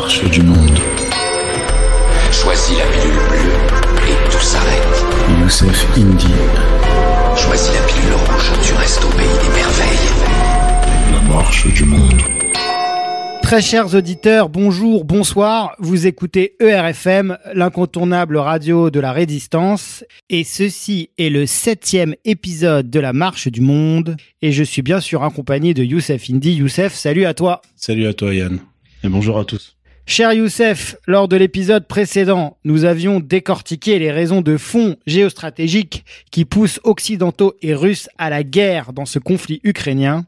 marche du monde. Choisis la pilule bleue et tout s'arrête. Youssef Indy. Choisis la pilule rouge, tu restes au pays des merveilles. La marche du monde. Très chers auditeurs, bonjour, bonsoir. Vous écoutez ERFM, l'incontournable radio de la résistance. Et ceci est le septième épisode de la Marche du Monde. Et je suis bien sûr accompagné de Youssef Indy. Youssef, salut à toi. Salut à toi Yann. Et bonjour à tous. Cher Youssef, lors de l'épisode précédent, nous avions décortiqué les raisons de fond géostratégiques qui poussent Occidentaux et Russes à la guerre dans ce conflit ukrainien.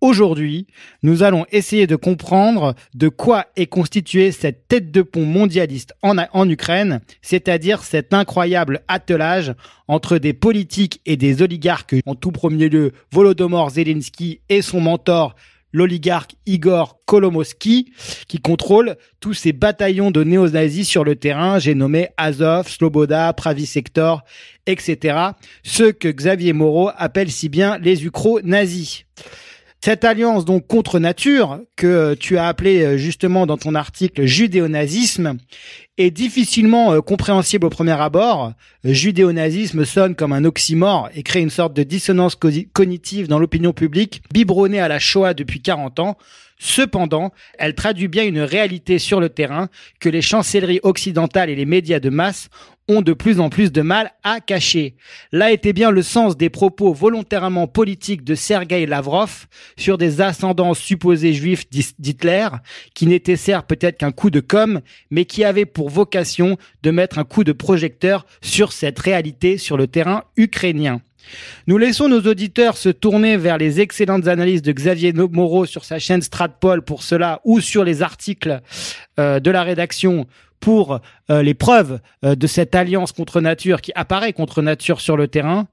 Aujourd'hui, nous allons essayer de comprendre de quoi est constituée cette tête de pont mondialiste en, en Ukraine, c'est-à-dire cet incroyable attelage entre des politiques et des oligarques, en tout premier lieu Volodymyr Zelensky et son mentor l'oligarque Igor Kolomoski, qui contrôle tous ces bataillons de néo-nazis sur le terrain. J'ai nommé Azov, Sloboda, Pravi Sector, etc. Ceux que Xavier Moreau appelle si bien les ucro-nazis. Cette alliance donc contre nature que euh, tu as appelée euh, justement dans ton article judéonazisme est difficilement euh, compréhensible au premier abord. Judéo-nazisme sonne comme un oxymore et crée une sorte de dissonance cognitive dans l'opinion publique, biberonnée à la Shoah depuis 40 ans. Cependant, elle traduit bien une réalité sur le terrain que les chancelleries occidentales et les médias de masse ont de plus en plus de mal à cacher. Là était bien le sens des propos volontairement politiques de Sergueï Lavrov sur des ascendants supposés juifs d'Hitler, qui n'étaient certes peut-être qu'un coup de com, mais qui avaient pour vocation de mettre un coup de projecteur sur cette réalité sur le terrain ukrainien. Nous laissons nos auditeurs se tourner vers les excellentes analyses de Xavier Moreau sur sa chaîne Stratpol pour cela ou sur les articles euh, de la rédaction pour euh, les preuves euh, de cette alliance contre nature qui apparaît contre nature sur le terrain.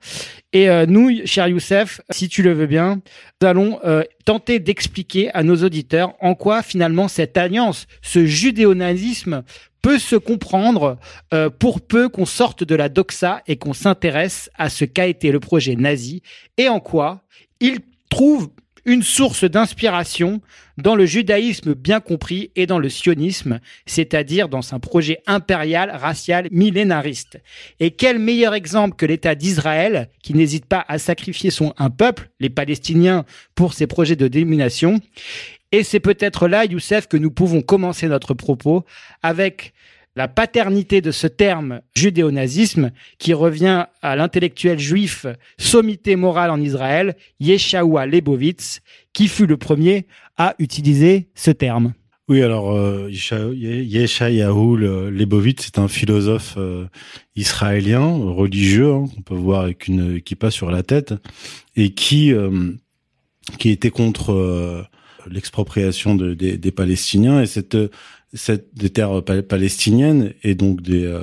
Et euh, nous, cher Youssef, si tu le veux bien, nous allons tenter d'expliquer à nos auditeurs en quoi finalement cette alliance, ce judéo-nazisme peut se comprendre pour peu qu'on sorte de la doxa et qu'on s'intéresse à ce qu'a été le projet nazi et en quoi il trouve une source d'inspiration dans le judaïsme bien compris et dans le sionisme, c'est-à-dire dans un projet impérial, racial, millénariste. Et quel meilleur exemple que l'État d'Israël, qui n'hésite pas à sacrifier son un peuple, les Palestiniens, pour ses projets de démination. Et c'est peut-être là, Youssef, que nous pouvons commencer notre propos avec la paternité de ce terme judéo-nazisme, qui revient à l'intellectuel juif sommité morale en Israël, Yeshaoua Lebovitz, qui fut le premier à utiliser ce terme. Oui, alors euh, Yeshaoua Lebovitz, c'est un philosophe euh, israélien religieux hein, qu'on peut voir avec une kippa sur la tête et qui euh, qui était contre l'expropriation des Palestiniens et cette des terres palestiniennes et donc des, euh,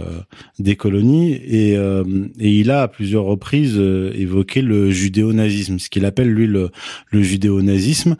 des colonies. Euh, et, il a à plusieurs reprises euh, évoqué le judéo-nazisme, ce qu'il appelle lui le, judéonazisme judéo-nazisme,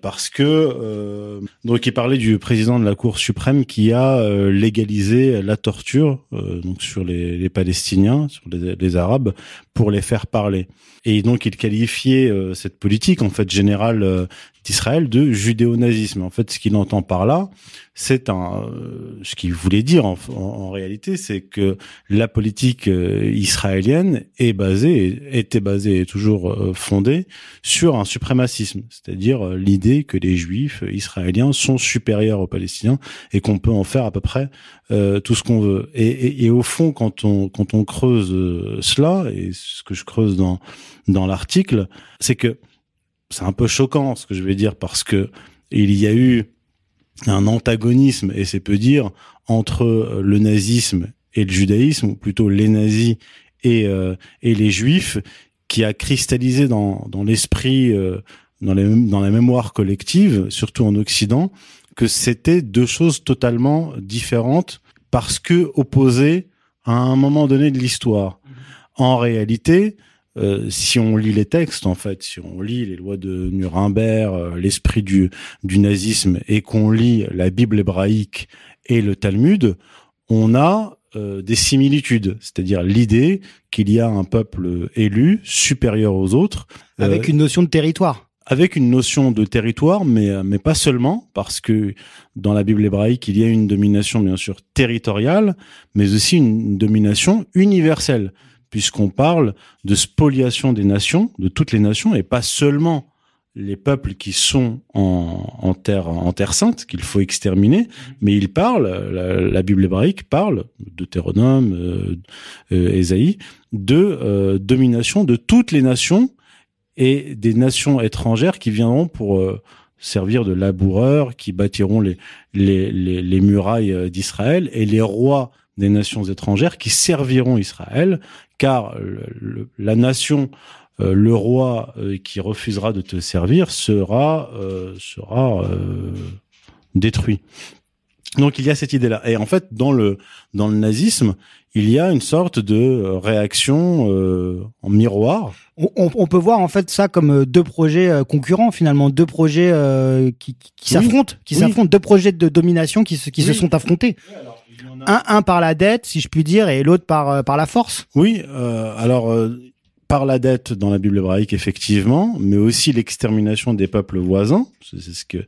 parce que donc il parlait du président de la Cour suprême qui a légalisé la torture donc sur les, Palestiniens, sur les, les, Arabes, pour les faire parler. Et donc il qualifiait cette politique en fait générale d'Israël de judéo-nazisme. En fait, ce qu'il entend par là, c'est un, euh, ce qu'il voulait dire en, réalité, c'est que la politique euh, israélienne est basée, était basée et toujours euh, fondée sur un suprémacisme, c'est-à-dire l'idée que les Juifs israéliens sont supérieurs aux Palestiniens et qu'on peut en faire à peu près tout ce qu'on veut. Et, et, au fond, quand on quand on creuse cela et ce que je creuse dans dans l'article, c'est que c'est un peu choquant ce que je vais dire parce que il y a eu un antagonisme, et c'est peu dire, entre euh, le nazisme et le judaïsme, ou plutôt les nazis et, euh, les juifs, qui a cristallisé dans, l'esprit, euh, dans, la mémoire collective, surtout en Occident, que c'était deux choses totalement différentes parce que opposées à un moment donné de l'histoire. Mmh. En réalité, euh, si on lit les textes, en fait, si on lit les lois de Nuremberg, euh, l'esprit du, nazisme, et qu'on lit la Bible hébraïque et le Talmud, on a euh, des similitudes, c'est-à-dire l'idée qu'il y a un peuple élu supérieur aux autres. Avec une notion de territoire avec une notion de territoire, mais, mais pas seulement, parce que dans la Bible hébraïque, il y a une domination, bien sûr, territoriale, mais aussi une domination universelle puisqu'on parle de spoliation des nations, de toutes les nations, et pas seulement les peuples qui sont en, terre en terre sainte qu'il faut exterminer mmh. mais il parle la, Bible hébraïque parle Deutéronome euh, euh de euh, domination de toutes les nations et des nations étrangères qui viendront pour euh, servir de laboureurs qui bâtiront les, les, les murailles d'Israël et les rois des nations étrangères qui serviront Israël, car la nation, euh, le roi euh, qui refusera de te servir sera euh, sera détruit. Donc il y a cette idée-là. Et en fait, dans le dans le nazisme, il y a une sorte de réaction en miroir. On, peut voir en fait ça comme deux projets concurrents finalement, deux projets qui, s'affrontent, qui s'affrontent, deux projets de domination qui se, qui se sont affrontés un, par la dette, si je puis dire, et l'autre par, euh, par la force. Oui, euh, alors euh, par la dette dans la Bible hébraïque effectivement, mais aussi l'extermination des peuples voisins. C'est ce que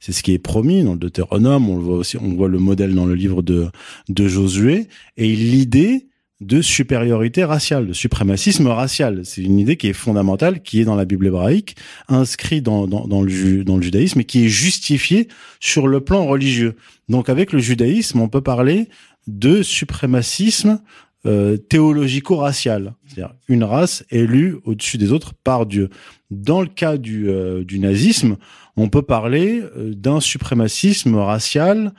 c'est ce qui est promis dans le Deutéronome. On le voit aussi, on voit le modèle dans le livre de de Josué. Et l'idée, de supériorité raciale, de suprémacisme racial. C'est une idée qui est fondamentale, qui est dans la Bible hébraïque, inscrite dans, le, judaïsme et qui est justifiée sur le plan religieux. Donc avec le judaïsme, on peut parler de suprémacisme euh, théologico-racial, c'est-à-dire une race élue au-dessus des autres par Dieu. Dans le cas du, euh, du nazisme, on peut parler euh, d'un suprémacisme racial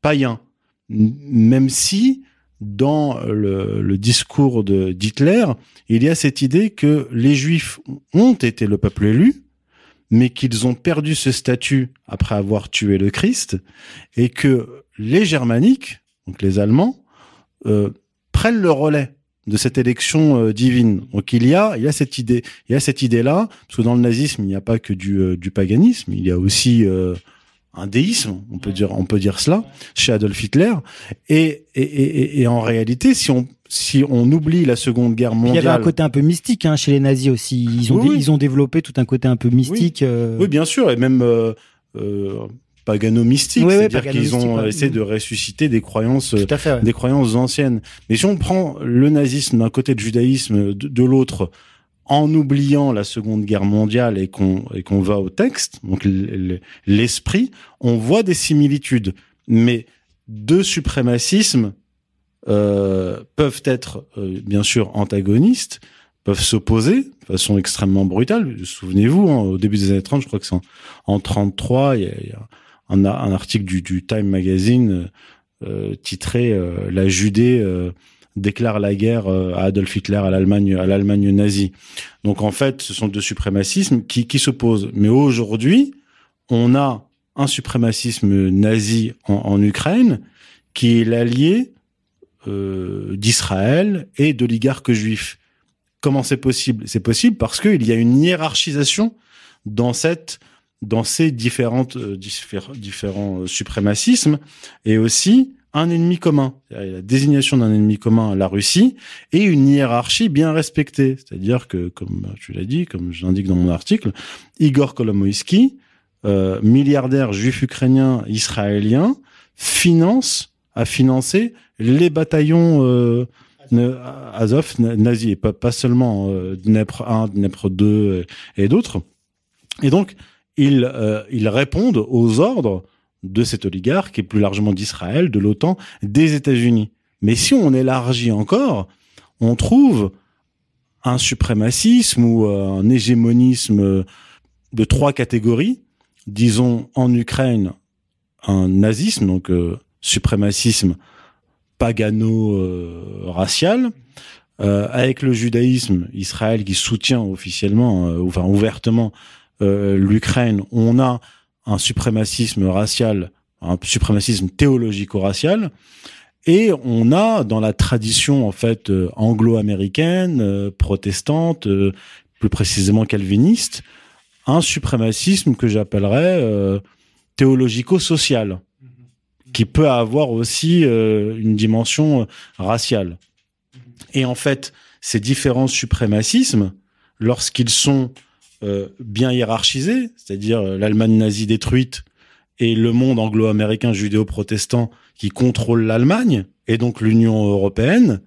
païen, même si dans le, discours de d'Hitler, il y a cette idée que les Juifs ont été le peuple élu, mais qu'ils ont perdu ce statut après avoir tué le Christ, et que les Germaniques, donc les Allemands, euh, prennent le relais de cette élection euh, divine. Donc il y a, il cette idée, il cette idée là, parce que dans le nazisme il n'y a pas que du, euh, du paganisme, il y a aussi un déisme, on peut dire, on peut dire cela, chez Adolf Hitler. Et, et, en réalité, si on si on oublie la Seconde Guerre mondiale, il y avait un côté un peu mystique hein, chez les nazis aussi. Ils ont ils développé tout un côté un peu mystique. Euh. Oui, bien sûr, et même euh, euh, pagano mystique, c'est-à-dire qu'ils ont essayé mm. de ressusciter des croyances, des croyances anciennes. Mais si on prend le nazisme d'un côté, le judaïsme de l'autre, en oubliant la Seconde Guerre mondiale et qu'on et qu'on va au texte, donc l'esprit, on voit des similitudes, mais deux suprémacismes euh, peuvent être euh, bien sûr antagonistes, peuvent s'opposer de façon extrêmement brutale. Souvenez-vous, hein, au début des années 30, je crois que c'est en, 33, il y a, un, article du, Time Magazine euh, titré La Judée déclare la guerre euh, à Adolf Hitler, à l'Allemagne, à l'Allemagne nazie. Donc en fait, ce sont deux suprémacismes qui, qui s'opposent. Mais aujourd'hui, on a un suprémacisme nazi en, en Ukraine qui est l'allié euh, d'Israël et d'oligarques juifs. Comment c'est possible C'est possible parce qu'il y a une hiérarchisation dans cette dans ces différentes euh, différents euh, suprémacismes et aussi un ennemi commun, la désignation d'un ennemi commun, la Russie, et une hiérarchie bien respectée. C'est-à-dire que, comme tu l'as dit, comme je l'indique dans mon article, Igor Kolomoïski, euh, milliardaire juif ukrainien israélien, finance, a financé les bataillons euh, Azov, nazis, pas, seulement euh, Dnepr 1, Dnepr 2 et, d'autres. Et donc, ils, ils répondent aux ordres de cet oligarque et plus largement d'Israël, de l'OTAN, des États-Unis. Mais si on élargit encore, on trouve un suprémacisme ou euh, un hégémonisme euh, de trois catégories. Disons en Ukraine un nazisme, donc euh, suprémacisme pagano-racial, avec le judaïsme, Israël qui soutient officiellement, enfin ouvertement l'Ukraine, on a un suprémacisme racial, un suprémacisme théologico-racial. Et on a dans la tradition en fait euh, anglo-américaine, euh, protestante, euh, plus précisément calviniste, un suprémacisme que j'appellerais théologico-social, qui peut avoir aussi une dimension raciale. Et en fait, ces différents suprémacismes, lorsqu'ils sont euh, bien hiérarchisé c'est-à-dire euh, l'Allemagne nazie détruite et le monde anglo-américain judéo-protestant qui contrôle l'Allemagne et donc l'Union européenne,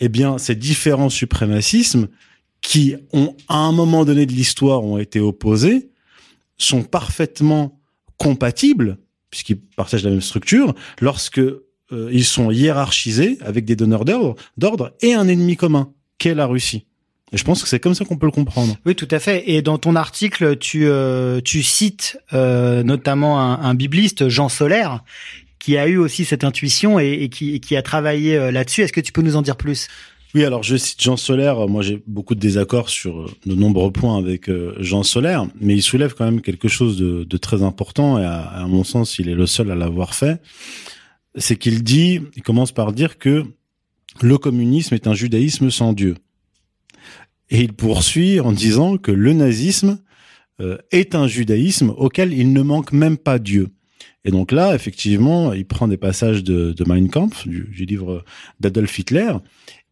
eh bien ces différents suprémacismes qui ont à un moment donné de l'histoire ont été opposés sont parfaitement compatibles puisqu'ils partagent la même structure lorsque euh, ils sont hiérarchisés avec des donneurs d'ordre et un ennemi commun qu'est la Russie je pense que c'est comme ça qu'on peut le comprendre. Oui, tout à fait. Et dans ton article, tu, euh, tu cites euh, notamment un, un, bibliste, Jean Solaire, qui a eu aussi cette intuition et, et qui, qui a travaillé euh, là-dessus. Est-ce que tu peux nous en dire plus oui, alors je cite Jean Solaire. Moi, j'ai beaucoup de désaccords sur de nombreux points avec Jean Solaire, mais il soulève quand même quelque chose de, de très important et à, à, mon sens, il est le seul à l'avoir fait. C'est qu'il dit, il commence par dire que le communisme est un judaïsme sans Dieu. Et il poursuit en disant que le nazisme euh, est un judaïsme auquel il ne manque même pas Dieu. Et donc là, effectivement, il prend des passages de, de Mein Kampf, du, livre d'Adolf Hitler,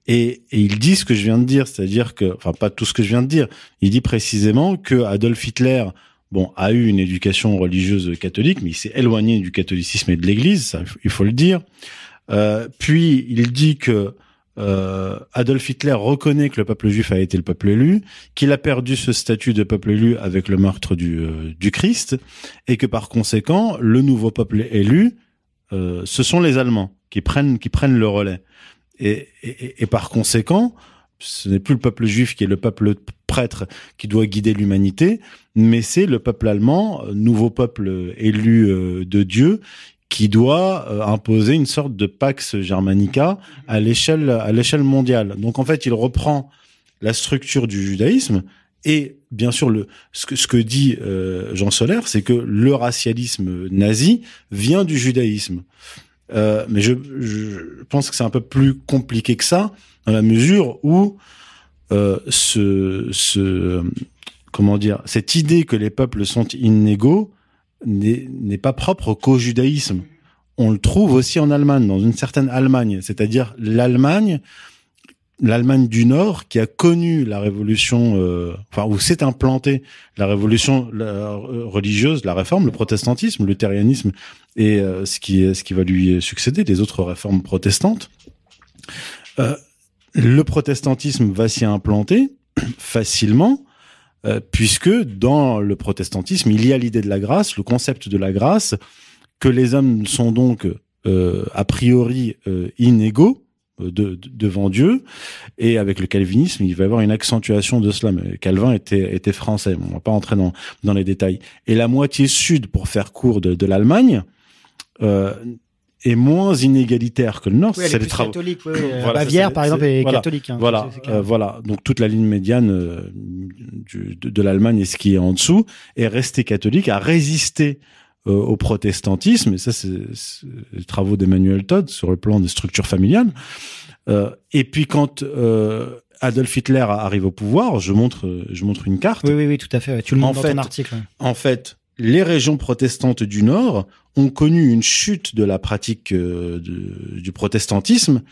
et, il dit ce que je viens de dire, c'est-à-dire que, enfin, pas tout ce que je viens de dire. Il dit précisément que Adolf Hitler, bon, a eu une éducation religieuse catholique, mais il s'est éloigné du catholicisme et de l'Église, il faut le dire. Euh, puis il dit que euh, Adolf Hitler reconnaît que le peuple juif a été le peuple élu, qu'il a perdu ce statut de peuple élu avec le meurtre du, euh, du Christ, et que par conséquent, le nouveau peuple élu, euh, ce sont les Allemands qui prennent, qui prennent le relais. Et, et par conséquent, ce n'est plus le peuple juif qui est le peuple prêtre qui doit guider l'humanité, mais c'est le peuple allemand, nouveau peuple élu de Dieu, qui doit euh, imposer une sorte de Pax Germanica à l'échelle à l'échelle mondiale. Donc en fait, il reprend la structure du judaïsme et bien sûr le ce que, ce que dit euh, Jean Solaire, c'est que le racialisme nazi vient du judaïsme. Euh, mais je, je, pense que c'est un peu plus compliqué que ça dans la mesure où euh, ce, ce comment dire cette idée que les peuples sont inégaux n'est pas propre qu'au judaïsme. On le trouve aussi en Allemagne, dans une certaine Allemagne, c'est-à-dire l'Allemagne, l'Allemagne du Nord qui a connu la révolution, euh, enfin où s'est implantée la révolution euh, religieuse, la réforme, le protestantisme, le et euh, ce qui ce qui va lui succéder, les autres réformes protestantes. le protestantisme va s'y implanter facilement euh, puisque dans le protestantisme, il y a l'idée de la grâce, le concept de la grâce, que les hommes sont donc euh, a priori euh, inégaux devant Dieu, et avec le calvinisme, il va y avoir une accentuation de cela. Mais Calvin était, était français, on va pas entrer dans, dans les détails. Et la moitié sud, pour faire court, de, l'Allemagne, euh, est moins inégalitaire que le Nord. c'est les travaux. Catholique, euh, Bavière, par exemple, est catholique. Hein, euh, voilà, Donc toute la ligne médiane euh, de, l'Allemagne et ce qui est en dessous est restée catholique, a résisté au protestantisme. Et ça, c'est les travaux d'Emmanuel Todd sur le plan des structures familiales. et puis quand Adolf Hitler arrive au pouvoir, je montre, je montre une carte. Oui, oui, oui, tout à fait. Tu le montres dans fait, ton article. En fait, les régions protestantes du Nord ont connu une chute de la pratique euh, du protestantisme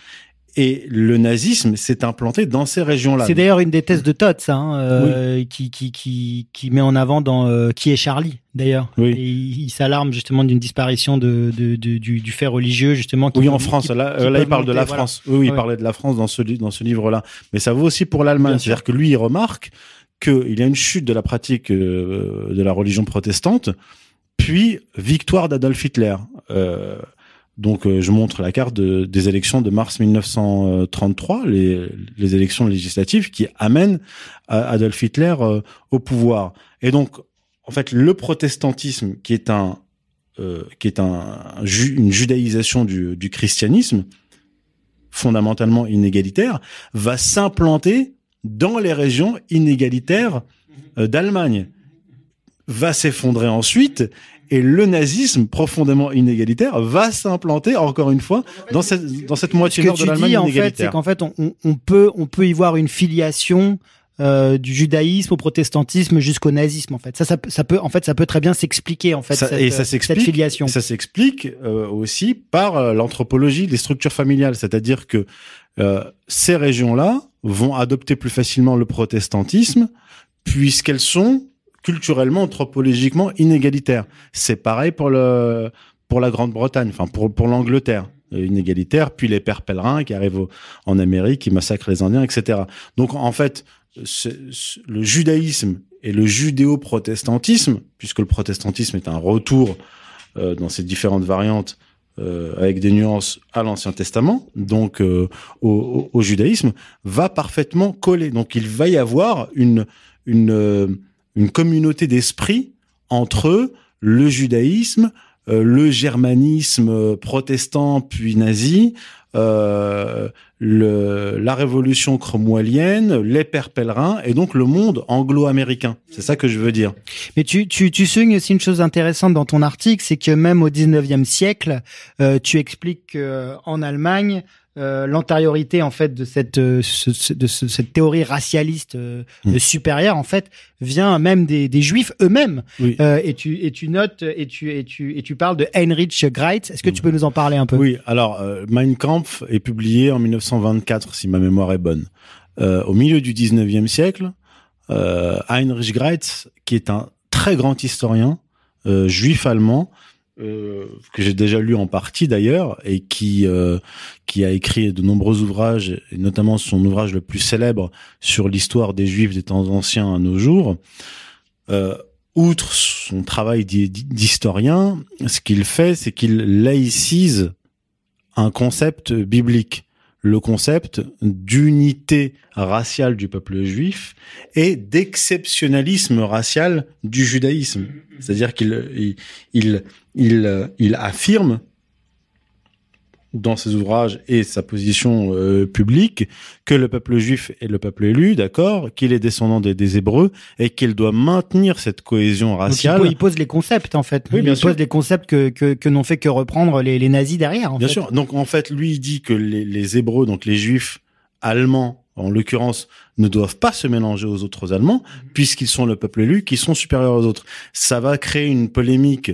et le nazisme s'est implanté dans ces régions-là. C'est d'ailleurs une des thèses de Todd, ça, hein, euh, qui, qui, met en avant dans euh, Qui est Charlie, d'ailleurs. il, s'alarme justement d'une disparition de, du, fait religieux, justement. oui, en France. là, il parle de la France. Oui, il parlait de la France dans ce, dans ce livre-là. Mais ça vaut aussi pour l'Allemagne. C'est-à-dire que lui, il remarque qu'il y a une chute de la pratique de la religion protestante puis victoire d'Adolf Hitler. Euh, donc euh, je montre la carte des élections de mars 1933, les, les élections législatives qui amènent euh, Adolf Hitler au pouvoir. Et donc en fait le protestantisme qui est un qui est un une judaïsation du, christianisme fondamentalement inégalitaire va s'implanter dans les régions inégalitaires d'Allemagne va s'effondrer ensuite et le nazisme profondément inégalitaire va s'implanter encore une fois dans cette dans cette moitié nord de l'Allemagne inégalitaire. C'est qu'en fait, on, on, peut on peut y voir une filiation euh, du judaïsme au protestantisme jusqu'au nazisme en fait ça, ça, peut en fait ça peut très bien s'expliquer en fait et ça ça s'explique euh, aussi par euh, l'anthropologie des structures familiales c'est-à-dire que ces régions là vont adopter plus facilement le protestantisme puisqu'elles sont culturellement, anthropologiquement inégalitaire. C'est pareil pour le pour la Grande-Bretagne, enfin pour pour l'Angleterre euh, inégalitaire, puis les pères pèlerins qui arrivent en Amérique, qui massacrent les Indiens, etc. Donc en fait, le judaïsme et le judéo-protestantisme, puisque le protestantisme est un retour euh, dans ses différentes variantes euh, avec des nuances à l'Ancien Testament, donc au, au, au, judaïsme, va parfaitement coller. Donc il va y avoir une, une une communauté d'esprit entre le judaïsme, euh, le germanisme euh, protestant puis nazi, euh, le, la révolution cromwellienne, les pères pèlerins et donc le monde anglo-américain. C'est ça que je veux dire. Mais tu, tu, aussi une chose intéressante dans ton article, c'est que même au 19e siècle, tu expliques qu'en Allemagne, euh, l'antériorité en fait de cette euh, de cette théorie racialiste euh, mm. supérieure en fait vient même des, juifs eux-mêmes et tu et tu notes et tu et tu et tu parles de Heinrich Greitz est-ce que tu mm. peux nous en parler un peu oui alors Mein Kampf est publié en 1924 si ma mémoire est bonne au milieu du 19e siècle Heinrich Greitz qui est un très grand historien juif allemand euh, que j'ai déjà lu en partie d'ailleurs et qui euh, qui a écrit de nombreux ouvrages et notamment son ouvrage le plus célèbre sur l'histoire des juifs des temps anciens à nos jours euh, outre son travail d'historien ce qu'il fait c'est qu'il laïcise un concept biblique le concept d'unité raciale du peuple juif et d'exceptionnalisme racial du judaïsme. C'est-à-dire qu'il il, il, il, affirme dans ses ouvrages et sa position euh, publique que le peuple juif est le peuple élu, d'accord, qu'il est descendant des, Hébreux et qu'il doit maintenir cette cohésion raciale. il, pose les concepts en fait. Oui, bien il pose les concepts que, que, n'ont fait que reprendre les, nazis derrière. En bien sûr. Donc en fait, lui il dit que les, Hébreux, donc les Juifs allemands en l'occurrence, ne doivent pas se mélanger aux autres Allemands, mhm. puisqu'ils sont le peuple élu, qu'ils sont supérieurs aux autres. Ça va créer une polémique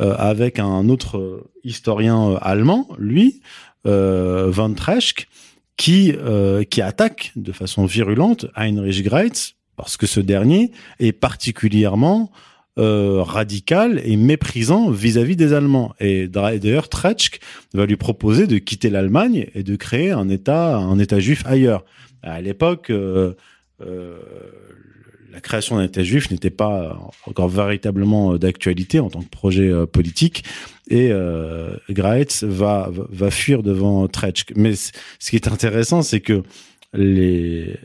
euh, avec un autre euh, historien euh, allemand, lui, Van Treschke, qui, qui attaque de façon virulente Heinrich Greitz, parce que ce dernier est particulièrement radical et méprisant vis-à-vis des Allemands. Et d'ailleurs, Treschke va lui proposer de quitter l'Allemagne et de créer un État, un État juif ailleurs. À l'époque, euh, euh, la création d'un État juif n'était pas encore véritablement d'actualité en tant que projet euh, politique. Et euh, Graetz va, va fuir devant Tretsch. Mais ce qui est intéressant, c'est que les...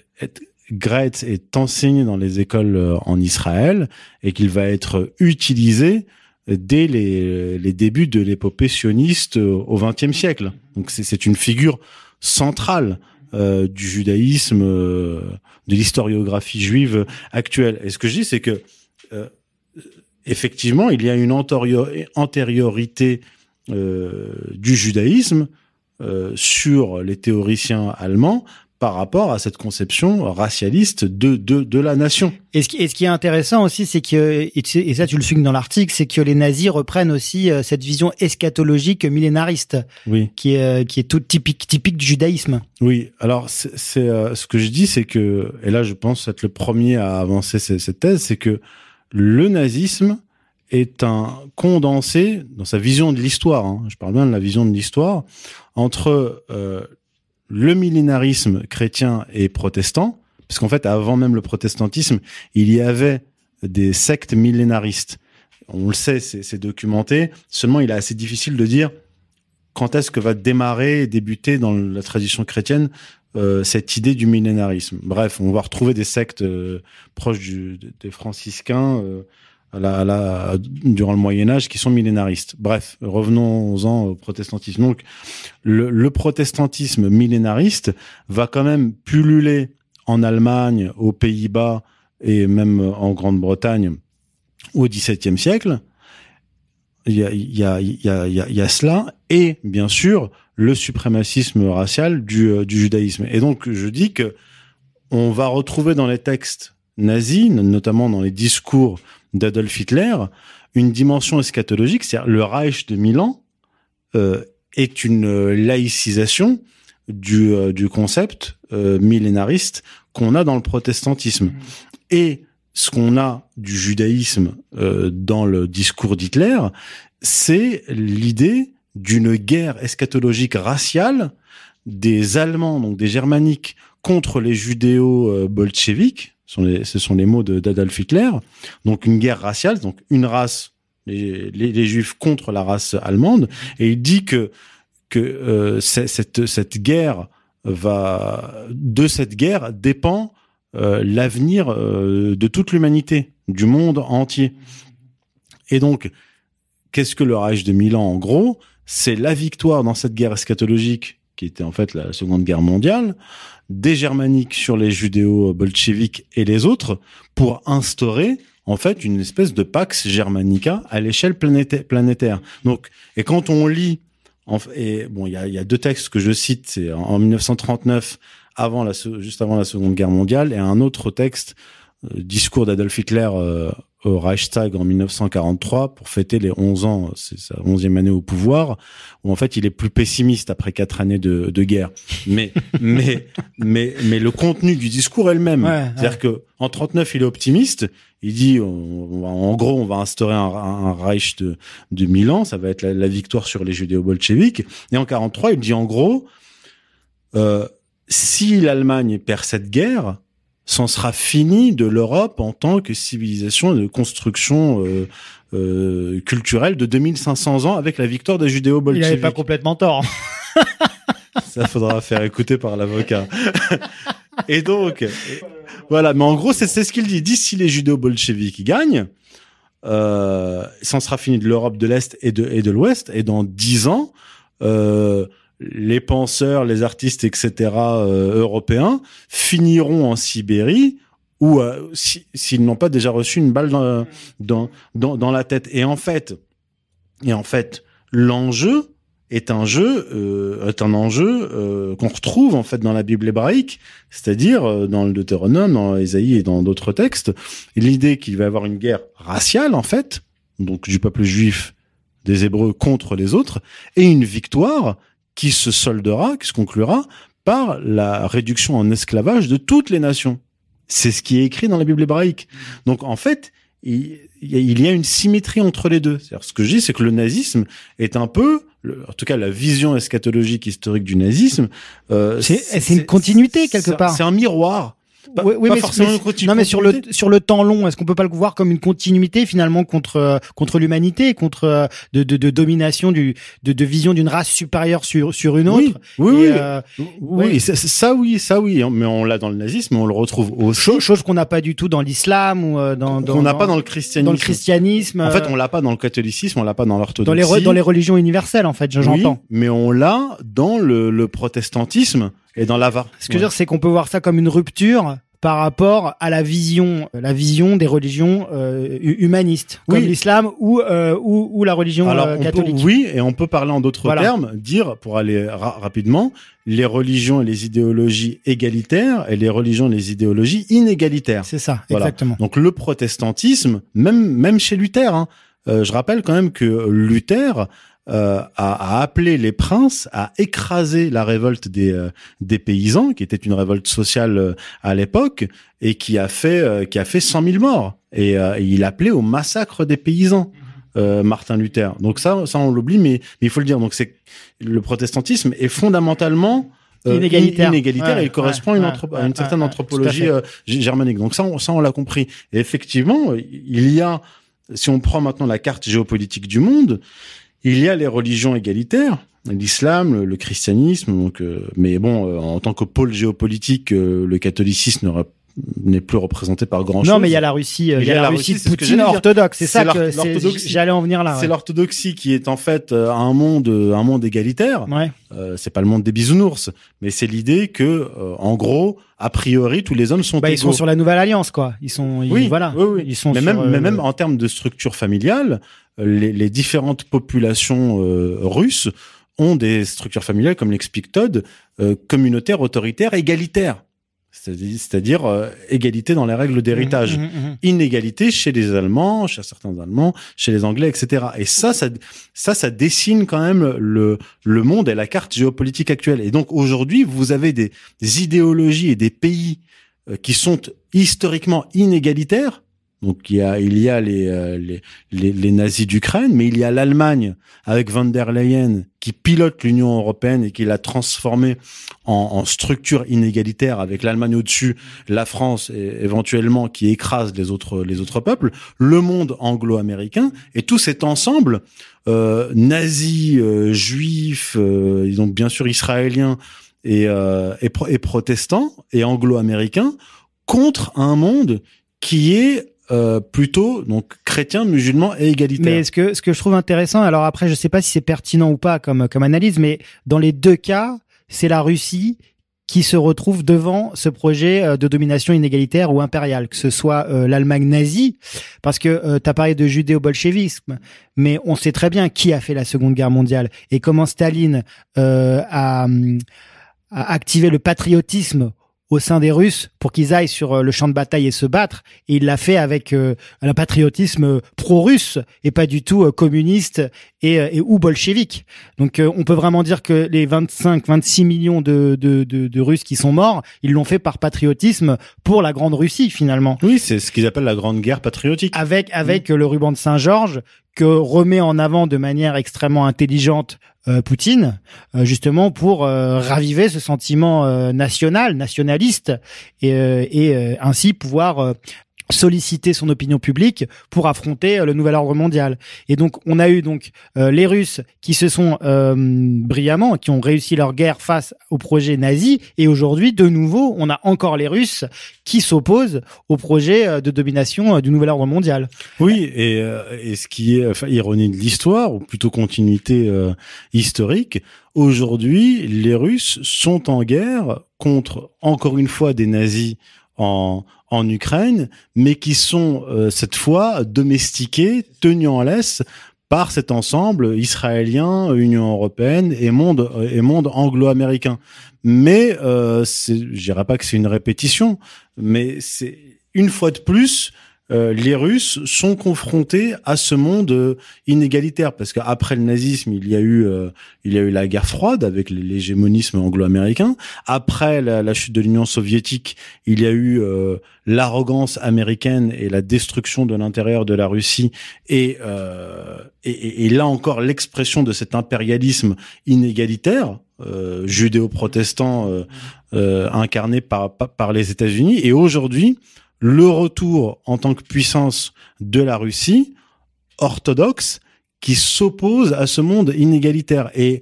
Graetz est enseigné dans les écoles euh, en Israël et qu'il va être utilisé dès les, les débuts de l'épopée sioniste au XXe siècle. Donc c'est une figure centrale euh, du judaïsme, euh, de l'historiographie juive actuelle. Et ce que je dis, c'est que euh, effectivement, il y a une antériorité du judaïsme sur les théoriciens allemands par rapport à cette conception racialiste de, de, de la nation. Et ce, qui, est intéressant aussi, c'est que, et ça tu le signes dans l'article, c'est que les nazis reprennent aussi euh, cette vision eschatologique millénariste, qui, est, euh, qui est toute typique, typique du judaïsme. Oui, alors c'est euh, ce que je dis, c'est que, et là je pense être le premier à avancer cette thèse, c'est que le nazisme est un condensé, dans sa vision de l'histoire, hein, je parle bien de la vision de l'histoire, entre le millénarisme chrétien et protestant, parce qu'en fait, avant même le protestantisme, il y avait des sectes millénaristes. On le sait, c'est documenté. Seulement, il est assez difficile de dire quand est-ce que va démarrer et débuter dans la tradition chrétienne euh, cette idée du millénarisme. Bref, on va retrouver des sectes euh, proches du, des franciscains. Euh, la, durant le Moyen Âge qui sont millénaristes. Bref, revenons-en au protestantisme. Donc, le, protestantisme millénariste va quand même pulluler en Allemagne, aux Pays-Bas et même en Grande-Bretagne au XVIIe siècle. Il y a, cela et bien sûr le suprémacisme racial du, euh, du judaïsme. Et donc, je dis que on va retrouver dans les textes nazis, notamment dans les discours d'Adolf Hitler une dimension eschatologique, c'est-à-dire le Reich de Milan euh, est une euh, laïcisation du, euh, concept euh, millénariste qu'on a dans le protestantisme. Mmh. Et ce qu'on a du judaïsme dans le discours d'Hitler, c'est l'idée d'une guerre eschatologique raciale des Allemands, donc des Germaniques, contre les judéo-bolcheviques, ce sont les, mots d'Adolf Hitler. Donc une guerre raciale, donc une race, les, juifs contre la race allemande. Et il dit que, que euh, cette, cette guerre va, de cette guerre dépend euh, l'avenir euh, de toute l'humanité, du monde entier. Et donc, qu'est-ce que le Reich de Milan en gros C'est la victoire dans cette guerre eschatologique qui était en fait la Seconde Guerre mondiale, des germaniques sur les judéo-bolcheviques et les autres pour instaurer en fait une espèce de pax germanica à l'échelle planétaire. Donc, et quand on lit, et bon, il y a, deux textes que je cite, c'est en, 1939, avant la, juste avant la Seconde Guerre mondiale, et un autre texte euh, discours d'Adolf Hitler euh, au Reichstag en 1943 pour fêter les 11 ans, c'est sa 11e année au pouvoir, où en fait il est plus pessimiste après quatre années de, de guerre. Mais, mais, mais, mais le contenu du discours est le même. C'est-à-dire que en 39 il est optimiste, il dit on, en gros on va instaurer un, Reich de, de Milan, ça va être la, victoire sur les judéo-bolcheviques. Et en 43 il dit en gros, euh, si l'Allemagne perd cette guerre, s'en sera fini de l'Europe en tant que civilisation de construction euh, euh, culturelle de 2500 ans avec la victoire des judéo-bolcheviques. Il n'avait pas complètement tort. Hein. Ça faudra faire écouter par l'avocat. et donc, voilà. Mais en gros, c'est ce qu'il dit. D'ici les judéo-bolcheviques gagnent, euh, s'en sera fini de l'Europe de l'Est et de, et de l'Ouest. Et dans dix ans, euh, les penseurs, les artistes, etc. Euh, européens finiront en Sibérie ou euh, s'ils n'ont pas déjà reçu une balle dans, la tête. Et en fait, et en fait, l'enjeu est un jeu, euh, un enjeu qu'on retrouve en fait dans la Bible hébraïque, c'est-à-dire dans le Deutéronome, dans Ésaïe et dans d'autres textes, l'idée qu'il va y avoir une guerre raciale en fait, donc du peuple juif des Hébreux contre les autres, et une victoire qui se soldera, qui se conclura par la réduction en esclavage de toutes les nations. C'est ce qui est écrit dans la Bible hébraïque. Donc en fait, il y a une symétrie entre les deux. Ce que je dis, c'est que le nazisme est un peu, en tout cas la vision eschatologique historique du nazisme, euh, c'est une continuité quelque part. C'est un miroir oui, mais, non, mais sur le sur le temps long, est-ce qu'on peut pas le voir comme une continuité finalement contre euh, contre l'humanité, contre euh, de, de, de, domination du de, de vision d'une race supérieure sur sur une autre Oui, oui, oui. Euh, ça, ça, oui, ça oui, mais on l'a dans le nazisme, on le retrouve aussi. Chose, chose qu'on n'a pas du tout dans l'islam ou dans, dans n'a pas dans le christianisme. Dans le christianisme. En fait, on l'a pas dans le catholicisme, on l'a pas dans l'orthodoxie. Dans les dans les religions universelles en fait, j'entends. Oui, mais on l'a dans le, le protestantisme et dans Ce que je veux dire, c'est qu'on peut voir ça comme une rupture par rapport à la vision, euh, la vision des religions euh, humanistes, oui. comme l'islam ou, euh, ou, ou la religion catholique. oui, et on peut parler en d'autres termes, dire pour aller rapidement, les religions et les idéologies égalitaires et les religions et les idéologies inégalitaires. C'est ça, exactement. Donc le protestantisme, même même chez Luther. Hein. je rappelle quand même que Luther euh, a appelé les princes à écraser la révolte des, euh, des paysans, qui était une révolte sociale euh, à l'époque et qui a fait qui a fait 100 000 morts. Et, il appelait au massacre des paysans. Martin Luther. Donc ça, ça on l'oublie, mais, mais, il faut le dire. Donc c'est le protestantisme est fondamentalement inégalitaire, inégalitaire et il correspond à, une, une certaine anthropologie germanique. Donc ça, on, ça on l'a compris. Et effectivement, il y a si on prend maintenant la carte géopolitique du monde, il y a les religions égalitaires, l'islam, le, christianisme, donc, euh, mais bon, euh, en tant que pôle géopolitique, euh, le catholicisme n'aura n'est plus représenté par grand chose. Non, mais il y a la Russie, euh, il y, a la, Russie, Poutine orthodoxe. C'est ça que j'allais en venir là. C'est l'orthodoxie qui est en fait euh, un monde, euh, un monde égalitaire. Ouais. c'est pas le monde des bisounours, mais c'est l'idée que, en gros, a priori, tous les hommes sont. Bah, ils sont sur la nouvelle alliance, quoi. Ils sont, oui, voilà, oui, ils sont. Mais même, mais même en termes de structure familiale, les, les différentes populations russes ont des structures familiales, comme l'explique Todd, communautaires, autoritaires, égalitaires. C'est-à-dire euh, égalité dans les règles d'héritage. Mmh, mmh, mmh, Inégalité chez les Allemands, chez certains Allemands, chez les Anglais, etc. Et ça, ça, ça, ça dessine quand même le, le monde et la carte géopolitique actuelle. Et donc aujourd'hui, vous avez des, idéologies et des pays euh, qui sont historiquement inégalitaires donc il y a, il y a euh, les, les, les, nazis d'Ukraine, mais il y a l'Allemagne avec van der Leyen qui pilote l'Union européenne et qui l'a transformée en, structure inégalitaire avec l'Allemagne au-dessus, la France et, éventuellement qui écrase les autres, les autres peuples, le monde anglo-américain et tout cet ensemble euh, euh juifs, euh, ils bien sûr israéliens et, protestants et, et anglo américains contre un monde qui est euh, plutôt donc chrétien, musulman et égalitaire. Mais ce que ce que je trouve intéressant, alors après je sais pas si c'est pertinent ou pas comme comme analyse, mais dans les deux cas, c'est la Russie qui se retrouve devant ce projet euh, de domination inégalitaire ou impériale, que ce soit euh, l'Allemagne nazie, parce que tu as parlé de judéo-bolchevisme, mais on sait très bien qui a fait la Seconde Guerre mondiale et comment Staline a, hum, a activé le patriotisme au sein des Russes pour qu'ils aillent sur euh, le champ de bataille et se battre. Et il l'a fait avec euh, un patriotisme euh, pro-russe et pas du tout communiste et, ou bolchevique. Donc on peut vraiment dire que les 25-26 millions de, de, de, Russes qui sont morts, ils l'ont fait par patriotisme pour la Grande Russie finalement. Oui, c'est ce qu'ils appellent la Grande Guerre patriotique. Avec avec le ruban de Saint-Georges que remet en avant de manière extrêmement intelligente euh, Poutine, euh, justement pour euh, raviver ce sentiment national, nationaliste, et, et ainsi pouvoir solliciter son opinion publique pour affronter euh, le nouvel ordre mondial. Et donc on a eu donc euh, les Russes qui se sont euh, brillamment, qui ont réussi leur guerre face au projet nazi, et aujourd'hui de nouveau on a encore les Russes qui s'opposent au projet de domination du nouvel ordre mondial. Oui, et, ce qui est ironie de l'histoire, ou plutôt continuité historique, aujourd'hui les Russes sont en guerre contre encore une fois des nazis en, en Ukraine, mais qui sont euh, cette fois domestiqués, tenus en laisse par cet ensemble israélien, Union européenne et monde euh, et monde anglo-américain. Mais euh, je dirais pas que c'est une répétition, mais c'est une fois de plus euh, les Russes sont confrontés à ce monde euh, inégalitaire parce qu'après le nazisme, il y a eu euh, il y a eu la guerre froide avec l'hégémonisme anglo-américain. Après la, chute de l'Union soviétique, il y a eu l'arrogance américaine et la destruction de l'intérieur de la Russie et, et là encore l'expression de cet impérialisme inégalitaire euh, judéo-protestant incarné par, par les États-Unis. Et aujourd'hui, le retour en tant que puissance de la Russie orthodoxe qui s'oppose à ce monde inégalitaire et,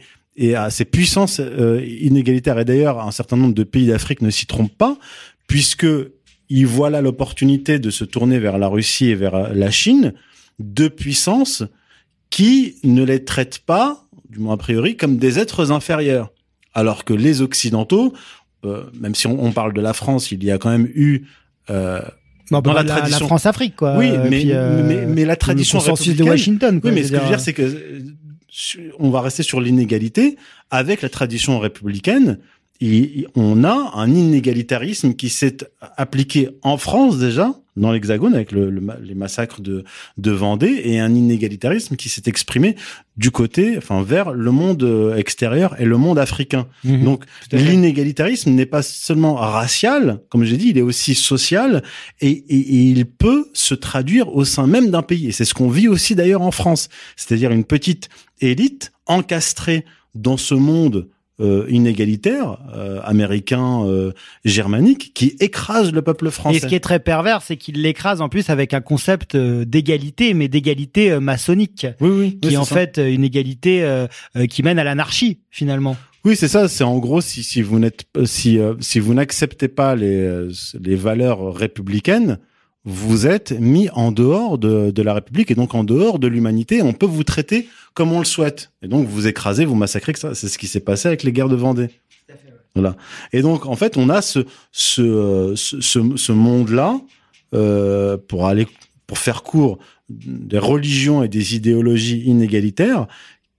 à ces puissances euh, inégalitaires. Et d'ailleurs, un certain nombre de pays d'Afrique ne s'y trompent pas, puisque ils voient là l'opportunité de se tourner vers la Russie et vers euh, la Chine, deux puissances qui ne les traitent pas, du moins a priori, comme des êtres inférieurs. Alors que les Occidentaux, euh, même si on, parle de la France, il y a quand même eu euh, dans la, tradition... la France-Afrique, quoi. Oui, euh, mais, mais, la tradition républicaine de Washington. oui, mais ce que je veux dire, c'est que on va rester sur l'inégalité avec la tradition républicaine. Et on a un inégalitarisme qui s'est appliqué en France déjà dans l'Hexagone avec les massacres de, de Vendée et un inégalitarisme qui s'est exprimé du côté, enfin vers le monde euh, extérieur et le monde africain. Mhm. Donc l'inégalitarisme n'est pas seulement racial, comme j'ai dit, il est aussi social et, et, il peut se traduire au sein même d'un pays. Et c'est ce qu'on vit aussi d'ailleurs en France, c'est-à-dire une petite élite encastrée dans ce monde euh, inégalitaire euh, américain euh, germanique qui écrase le peuple français. Et ce qui est très pervers, c'est qu'il l'écrase en plus avec un concept d'égalité, mais d'égalité maçonnique, qui est en fait une égalité qui mène à l'anarchie finalement. Oui, c'est ça. C'est en gros si, si vous n'êtes si si vous n'acceptez pas les les valeurs républicaines, vous êtes mis en dehors de, de la République et donc en dehors de l'humanité. On peut vous traiter comme on le souhaite. Et donc vous écrasez, vous massacrez. C'est ce qui s'est passé avec les guerres de Vendée. Voilà. Et donc en fait, on a ce ce ce, monde-là euh, pour aller pour faire court des religions et des idéologies inégalitaires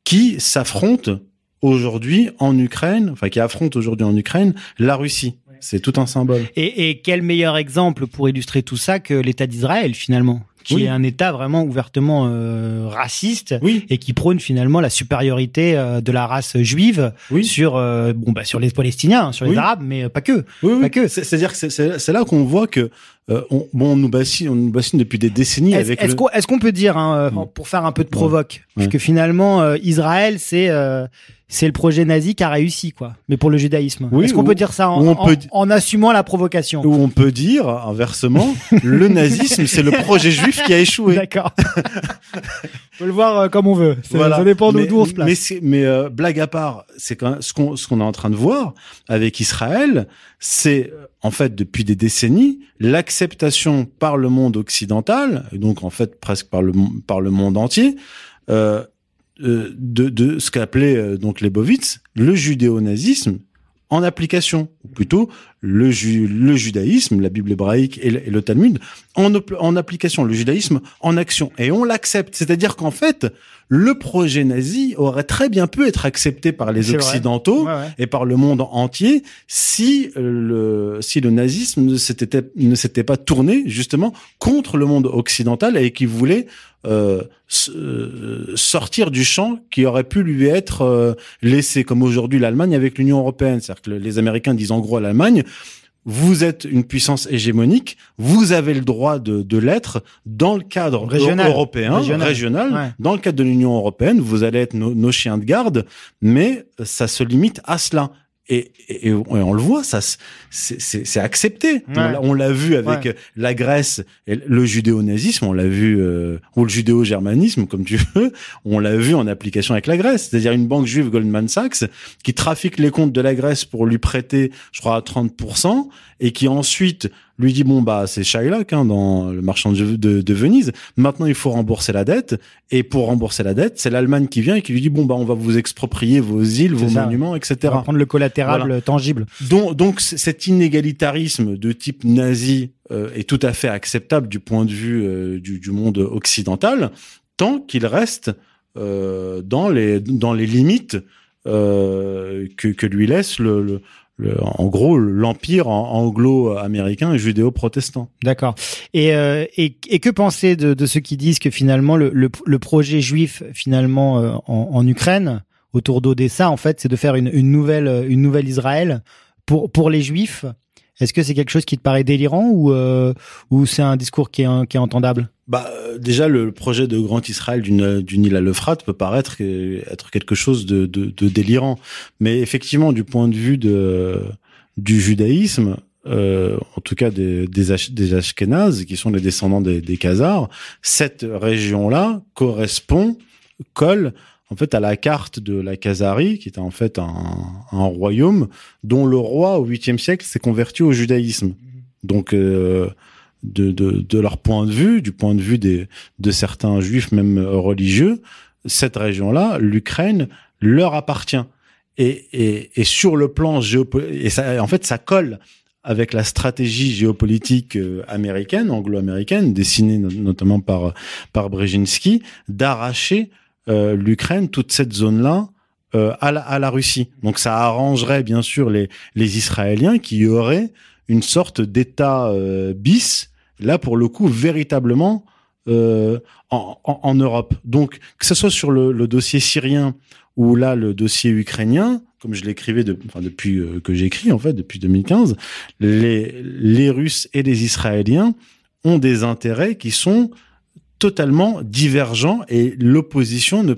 qui s'affrontent aujourd'hui en Ukraine, enfin qui affrontent aujourd'hui en Ukraine la Russie. C'est tout un symbole. Et, et quel meilleur exemple pour illustrer tout ça que l'État d'Israël finalement qui est un État vraiment ouvertement euh, raciste oui. et qui prône finalement la supériorité euh, de la race juive oui. sur euh, bon bah sur les Palestiniens, hein, sur les Arabes, mais euh, pas que. Pas que. C'est-à-dire que c'est là qu'on voit que euh, on, bon, on nous bassine, on nous bassine depuis des décennies est -ce, Est-ce qu'on peut dire, hein, pour faire un peu de provoque, que finalement Israël c'est c'est le projet nazi qui a réussi, quoi. Mais pour le judaïsme. Est-ce qu'on peut dire ça en, en, assumant la provocation Ou on peut dire, inversement, le nazisme, c'est le projet juif qui a échoué. D'accord. on peut le voir euh, comme on veut. Ça dépend d'où on se place. Mais, euh, blague à part, c'est ce qu'on ce est en train de voir avec Israël, c'est euh, en fait depuis des décennies l'acceptation par le monde occidental, donc en fait presque par le par le monde entier. de, ce qu'appelait donc bovits le judéo-nazisme en application, ou plutôt le, le judaïsme, la Bible hébraïque et le, Talmud en, en application, le judaïsme en action. Et on l'accepte. C'est-à-dire qu'en fait, le projet nazi aurait très bien pu être accepté par les occidentaux et par le monde entier si euh, le si le nazisme ne s'était ne s'était pas tourné justement contre le monde occidental et qui voulait euh, euh, sortir du champ qui aurait pu lui être laissé comme aujourd'hui l'Allemagne avec l'Union européenne, c'est-à-dire que les Américains disent en gros à l'Allemagne vous êtes une puissance hégémonique, vous avez le droit de, l'être dans le cadre régional, européen, régional, dans le cadre de l'Union européenne, vous allez être nos chiens de garde, mais ça se limite à cela et, on le voit, ça, c'est accepté. On l'a vu avec euh, la Grèce, et le judéo-nazisme, on l'a vu, euh, ou le judéo-germanisme, comme tu veux, on l'a vu en application avec la Grèce. C'est-à-dire une banque juive, Goldman Sachs, qui trafique les comptes de la Grèce pour lui prêter, je crois, à 30%, et qui ensuite lui dit bon bah c'est Shylock hein, dans le marchand de, Venise. Maintenant il faut rembourser la dette et pour rembourser la dette c'est l'Allemagne qui vient et qui lui dit bon bah on va vous exproprier vos îles, vos monuments, etc. On prendre le collatéral tangible. Donc, cet inégalitarisme de type nazi euh, est tout à fait acceptable du point de vue euh, du, monde occidental tant qu'il reste euh, dans les limites que, lui laisse le en gros l'empire anglo-américain et judéo-protestant. D'accord. Euh, et, et, que penser de, de, ceux qui disent que finalement le, le, projet juif finalement euh, en, Ukraine autour d'Odessa en fait c'est de faire une, une, nouvelle euh, une nouvelle Israël pour pour les juifs est-ce que c'est quelque chose qui te paraît délirant ou, euh, ou c'est un discours qui est, qui est entendable bah, déjà, le projet de Grand Israël d'une, île à l'Euphrate peut paraître être quelque chose de, de, délirant. Mais effectivement, du point de vue de, du judaïsme, euh, en tout cas des, des, des Ashkénazes, qui sont les descendants des, des Khazars, cette région-là correspond, colle en fait, à la carte de la Khazari, qui était en fait un, royaume dont le roi au 8e siècle s'est converti au judaïsme. Mhm. Donc, euh, de, leur point de vue, du point de vue des, de certains juifs, même euh, religieux, cette région-là, l'Ukraine, leur appartient. Et, sur le plan géopolitique, et en fait, ça colle avec la stratégie géopolitique euh, américaine, anglo-américaine, dessinée notamment par par Brzezinski, d'arracher euh, l'Ukraine, toute cette zone-là, euh, à, la, à, la, Russie. Donc ça arrangerait bien sûr les, Israéliens qui auraient une sorte d'État euh, bis, là pour le coup véritablement en, Europe. Donc que ce soit sur le, dossier syrien ou là le dossier ukrainien, comme je l'écrivais de, enfin, depuis que j'écris en fait depuis 2015, les, les Russes et les Israéliens ont des intérêts qui sont totalement divergents et l'opposition ne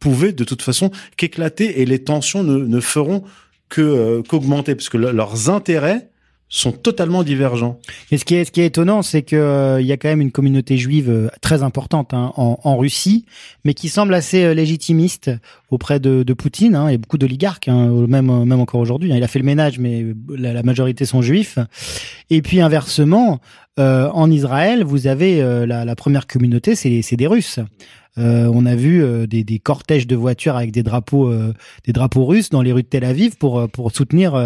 pouvait de toute façon qu'éclater et les tensions ne, ne feront que euh, qu'augmenter parce que leurs intérêts sont totalement divergents. Et ce qui est, ce qui est étonnant, c'est que euh, il y a quand même une communauté juive euh, très importante hein, en, Russie, mais qui semble assez légitimiste auprès de, de Poutine hein, et beaucoup d'oligarques, hein, même même encore aujourd'hui. Hein. il a fait le ménage, mais la majorité sont juifs. Et puis inversement, euh, en Israël, vous avez euh, la, la, première communauté, c'est des Russes. Euh, on a vu euh, des, des, cortèges de voitures avec des drapeaux, des drapeaux russes dans les rues de Tel Aviv pour pour soutenir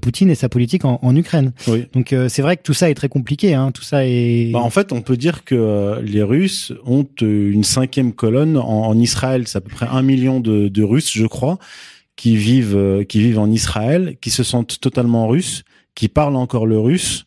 Poutine et sa politique en, en Ukraine. Donc c'est vrai que tout ça est très compliqué. Hein, tout ça est. Bah, en fait, on peut dire que les Russes ont une cinquième colonne en, en Israël. C'est à peu près un million de, de Russes, je crois, qui vivent qui vivent en Israël, qui se sentent totalement russes, qui parlent encore le russe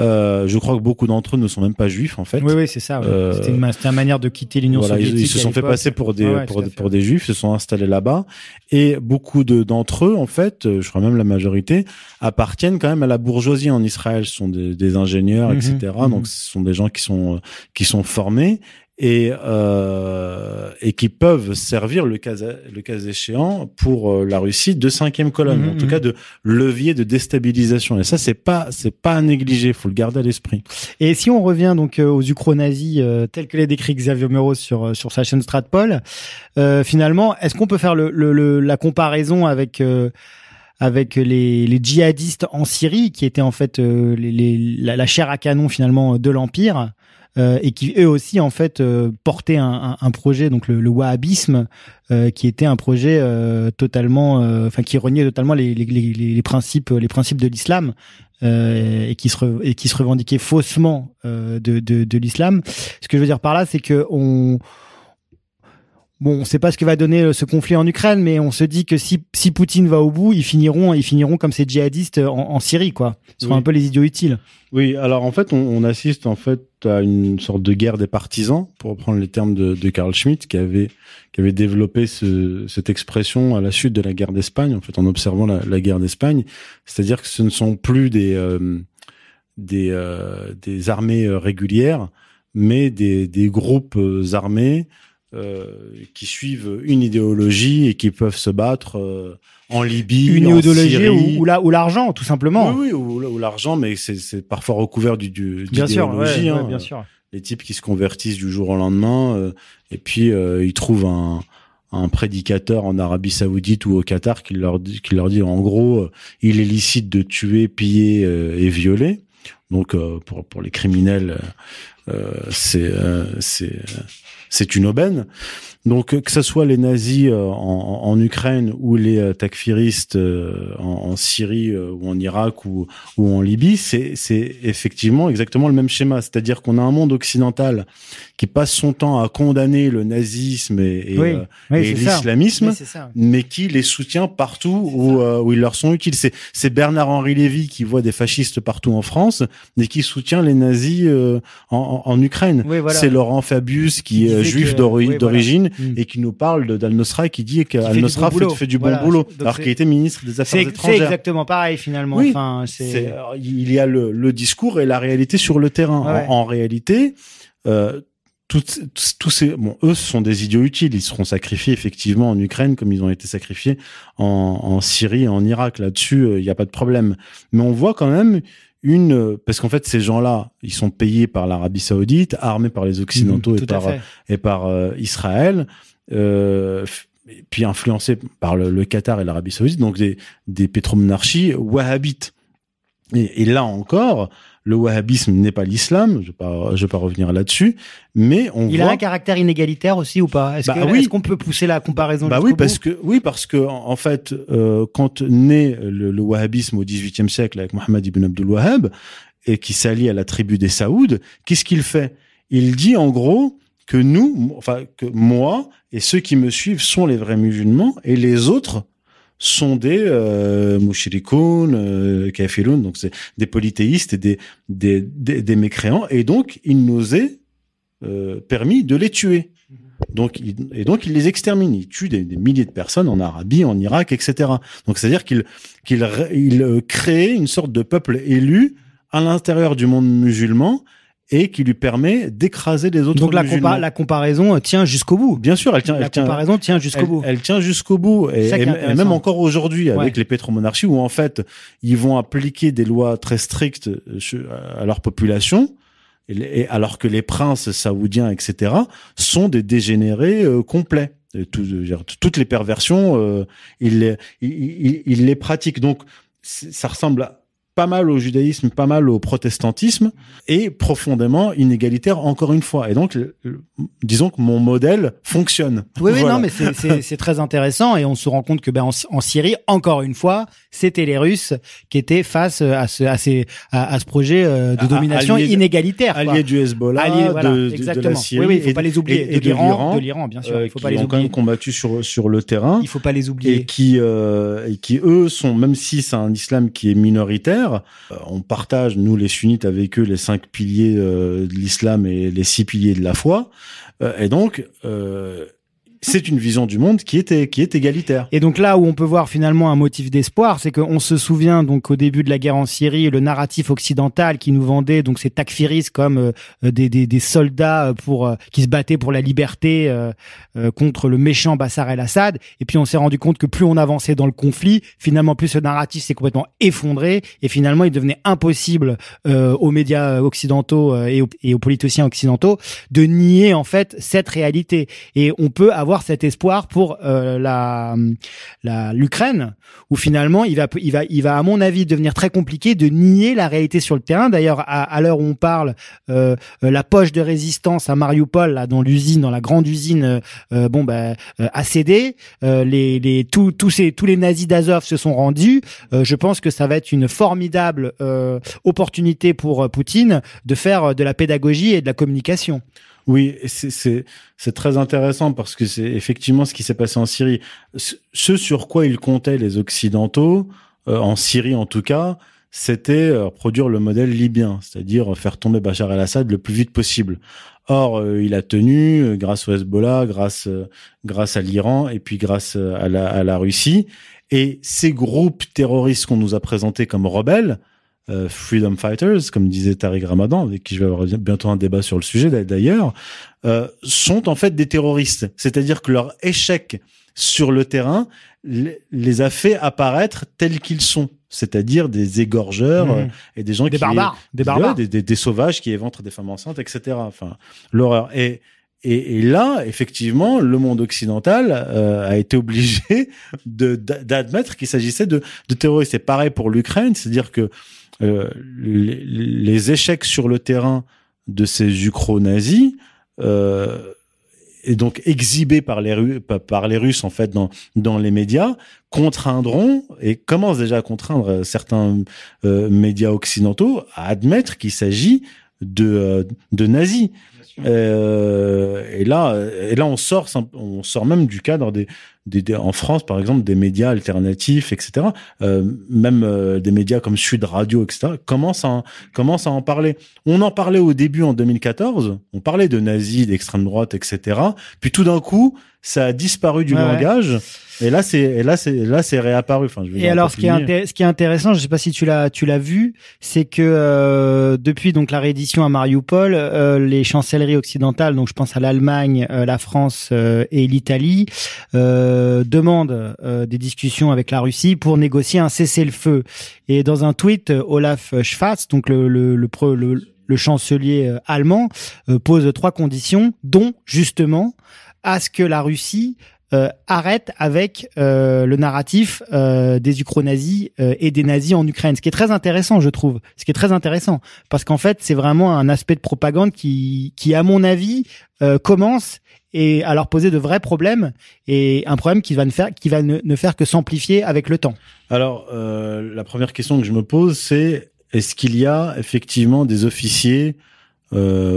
euh, je crois que beaucoup d'entre eux ne sont même pas juifs en fait. Oui, oui, c'est ça. Euh, c'était, une, manière de quitter l'Union soviétique. Ils, se sont fait passer pour des pour, des juifs, se sont installés là-bas et beaucoup d'entre eux en fait, euh, je crois même la majorité, appartiennent quand même à la bourgeoisie en Israël. Ce sont des, ingénieurs, etc. Mhm, Donc mhm. ce sont des gens qui sont qui sont formés et, euh, et qui peuvent servir le cas, le cas échéant pour euh, la Russie de cinquième colonne, mmh, en tout mmh. cas de levier de déstabilisation. Et ça, c'est pas c'est pas à négliger, faut le garder à l'esprit. Et si on revient donc euh, aux ukro-nazis euh, tels que les décrit Xavier Mero sur sur sa chaîne Stratpol, finalement, est-ce qu'on peut faire le, la comparaison avec avec les, les, djihadistes en Syrie, qui étaient en fait les, la, la, chair à canon finalement de l'Empire, euh, et qui eux aussi en fait euh, portaient un, un, un, projet, donc le, wahhabisme, euh, qui était un projet euh, totalement, enfin qui reniait totalement les, les, les, principes, les principes de l'islam. et qui se et qui se revendiquait faussement de, de, de l'islam. Ce que je veux dire par là, c'est que on Bon, on ne sait pas ce que va donner euh, ce conflit en Ukraine, mais on se dit que si, si Poutine va au bout, ils finiront, ils finiront comme ces djihadistes euh, en, Syrie, quoi. Ce sont un peu les idiots utiles. Oui, alors en fait, on, assiste en fait à une sorte de guerre des partisans, pour reprendre les termes de, Carl Karl Schmitt, qui avait, qui avait développé cette expression à la suite de la guerre d'Espagne, en fait, en observant la, guerre d'Espagne. C'est-à-dire que ce ne sont plus des, euh, des, armées régulières, mais des, des groupes armés euh, qui suivent une idéologie et qui peuvent se battre euh, en Libye, une en idéologie Syrie. ou, ou l'argent, tout simplement. Oui, oui ou, l'argent, mais c'est parfois recouvert du, du bien sûr, hein. bien sûr. Les types qui se convertissent du jour au lendemain euh, et puis ils trouvent un, prédicateur en Arabie Saoudite ou au Qatar qui leur dit, qui leur dit en gros, il est licite de tuer, piller et violer. Donc pour pour les criminels euh, euh, c'est c'est une aubaine. Donc euh, que ce soit les nazis en, Ukraine ou les takfiristes en, Syrie ou en Irak ou, en Libye, c'est effectivement exactement le même schéma. C'est-à-dire qu'on a un monde occidental qui passe son temps à condamner le nazisme et, l'islamisme, mais qui les soutient partout où, où ils leur sont utiles. C'est Bernard-Henri Lévy qui voit des fascistes partout en France, mais qui soutient les nazis en, en, Ukraine. C'est Laurent Fabius qui est juif d'origine mm. et qui nous parle d'Al-Nosra et qui dit qu'Al-Nosra fait, du bon boulot, alors qu'il était ministre des Affaires étrangères. C'est exactement pareil finalement. Enfin, il y a le, discours et la réalité sur le terrain. En, réalité, euh, tous ces bon eux ce sont des idiots utiles ils seront sacrifiés effectivement en Ukraine comme ils ont été sacrifiés en, Syrie et en Irak là-dessus euh, il n'y a pas de problème mais on voit quand même une parce qu'en fait ces gens-là ils sont payés par l'Arabie Saoudite armés par les mhm, occidentaux et, par, et, par, euh, Israël euh, puis influencés par le, Qatar et l'Arabie Saoudite donc des des pétromonarchies wahhabites et là encore le wahhabisme n'est pas l'islam, je ne vais, pas, revenir là-dessus, mais on Il a un caractère inégalitaire aussi ou pas bah Est-ce qu'on peut pousser la comparaison bah oui, parce que Oui, parce que en fait, euh, quand naît le, wahhabisme au XVIIIe siècle avec Mohammed ibn Abdul Wahhab, et qui s'allie à la tribu des Saouds, qu'est-ce qu'il fait Il dit en gros que nous, enfin que moi et ceux qui me suivent sont les vrais musulmans et les autres sont des euh, Mouchirikoun, euh, donc c'est des polythéistes et des, des, des, mécréants, et donc il nous est euh, permis de les tuer. Donc, et donc il les extermine, il tue des, des, milliers de personnes en Arabie, en Irak, etc. Donc c'est-à-dire qu'il qu'il il euh, crée une sorte de peuple élu à l'intérieur du monde musulman et qui lui permet d'écraser les autres Donc la, comparaison euh, tient jusqu'au bout. Bien sûr, elle tient. La comparaison tient, jusqu'au bout. Elle tient jusqu'au bout et, même encore aujourd'hui avec les pétromonarchies où en fait ils vont appliquer des lois très strictes euh, à leur population. Et, alors que les princes saoudiens, etc., sont des dégénérés euh, complets. toutes les perversions, ils, ils les pratiquent. Donc, ça ressemble à pas mal au judaïsme, pas mal au protestantisme, et profondément inégalitaire encore une fois. Et donc, disons que mon modèle fonctionne. Oui, oui, non, mais c'est très intéressant, et on se rend compte que ben, en, Syrie, encore une fois, c'était les Russes qui étaient face euh, à ce, à, ce projet euh, de domination inégalitaire. Alliés du Hezbollah, de, Oui, faut pas les oublier. Et, de l'Iran, de l'Iran, bien sûr. Euh, il faut pas les ont quand même combattu sur, sur le terrain. Il faut pas les oublier. Et qui, et qui eux sont, même si c'est un islam qui est minoritaire, euh, on partage, nous les sunnites, avec eux les cinq piliers euh, de l'islam et les six piliers de la foi. Euh, et donc, c'est une vision du monde qui était qui est égalitaire. Et donc là où on peut voir finalement un motif d'espoir, c'est qu'on se souvient donc au début de la guerre en Syrie, le narratif occidental qui nous vendait donc ces takfiris comme euh, des, des, des, soldats euh, pour euh, qui se battaient pour la liberté contre le méchant Bassar el-Assad. Et puis on s'est rendu compte que plus on avançait dans le conflit, finalement plus ce narratif s'est complètement effondré et finalement il devenait impossible aux médias occidentaux et aux, et aux politiciens occidentaux de nier en fait cette réalité. Et on peut avoir cet espoir pour euh, la l'Ukraine où finalement il va il va il va à mon avis devenir très compliqué de nier la réalité sur le terrain. D'ailleurs à, l'heure où on parle, euh, euh, la poche de résistance à Mariupol là dans l'usine, dans la grande usine, bon bah, a cédé. les les tous tous ces tous les nazis d'Azov se sont rendus. je pense que ça va être une formidable opportunité pour Poutine de faire de la pédagogie et de la communication. Oui, c'est très intéressant parce que c'est effectivement ce qui s'est passé en Syrie. Ce sur quoi ils comptaient les Occidentaux, euh, en Syrie en tout cas, c'était euh, produire le modèle libyen, c'est-à-dire faire tomber Bachar el-Assad le plus vite possible. Or, euh, il a tenu grâce au Hezbollah, grâce, grâce à l'Iran et puis grâce à la, Russie. Et ces groupes terroristes qu'on nous a présentés comme rebelles, euh, Freedom Fighters, comme disait Tariq Ramadan, avec qui je vais avoir bientôt un débat sur le sujet d'ailleurs, euh, sont en fait des terroristes. C'est-à-dire que leur échec sur le terrain les a fait apparaître tels qu'ils sont c'est-à-dire des égorgeurs mmh. euh, et des gens qui barbares, des, barbares. Des, sauvages qui éventrent des femmes enceintes, etc. Enfin, l'horreur. Et, et, là, effectivement, le monde occidental a été obligé d'admettre qu'il s'agissait de, de terroristes. C'est pareil pour l'Ukraine, c'est-à-dire que euh, les, échecs sur le terrain de ces ukro-nazis euh, et donc exhibés par les, par les Russes en fait dans, dans les médias contraindront et commencent déjà à contraindre certains euh, médias occidentaux à admettre qu'il s'agit de, euh, de nazis. Euh, et là, et là, on sort, on sort même du cadre des, en France, par exemple, des médias alternatifs, etc., euh, même euh, des médias comme Sud Radio, etc., commencent à, commencent à en parler. On en parlait au début en 2014, on parlait de nazis, d'extrême droite, etc., puis tout d'un coup, ça a disparu du langage. Et là, c'est là, c'est là, c'est réapparu. et alors, ce qui, est ce qui est intéressant, je sais pas si tu l'as tu l'as vu, c'est que euh, depuis donc la réédition à Mariupol, euh, les chancelleries occidentales, donc je pense à l'Allemagne, euh, la France et l'Italie, euh, demande euh, des discussions avec la Russie pour négocier un cessez-le-feu. Et dans un tweet, euh, Olaf Schwarz, donc le, le, le chancelier allemand, pose trois conditions, dont justement à ce que la Russie euh, arrête avec euh, le narratif euh, des ukro-nazis euh, et des nazis en Ukraine. Ce qui est très intéressant, je trouve. Ce qui est très intéressant parce qu'en fait, c'est vraiment un aspect de propagande qui, qui à mon avis, euh, commence et à leur poser de vrais problèmes et un problème qui va ne faire, qui va ne, ne faire que s'amplifier avec le temps. Alors, la première question que je me pose, c'est est-ce qu'il y a effectivement des officiers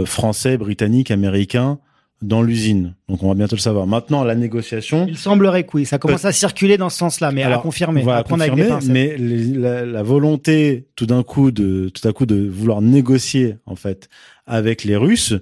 français, britanniques, américains dans l'usine. Donc on va bientôt le savoir. Maintenant, la négociation. Il semblerait que oui, ça commence à circuler dans ce sens-là, mais alors, à confirmer. Voilà, confirmer mais la, volonté, tout d'un coup, de tout à coup, de vouloir négocier en fait avec les Russes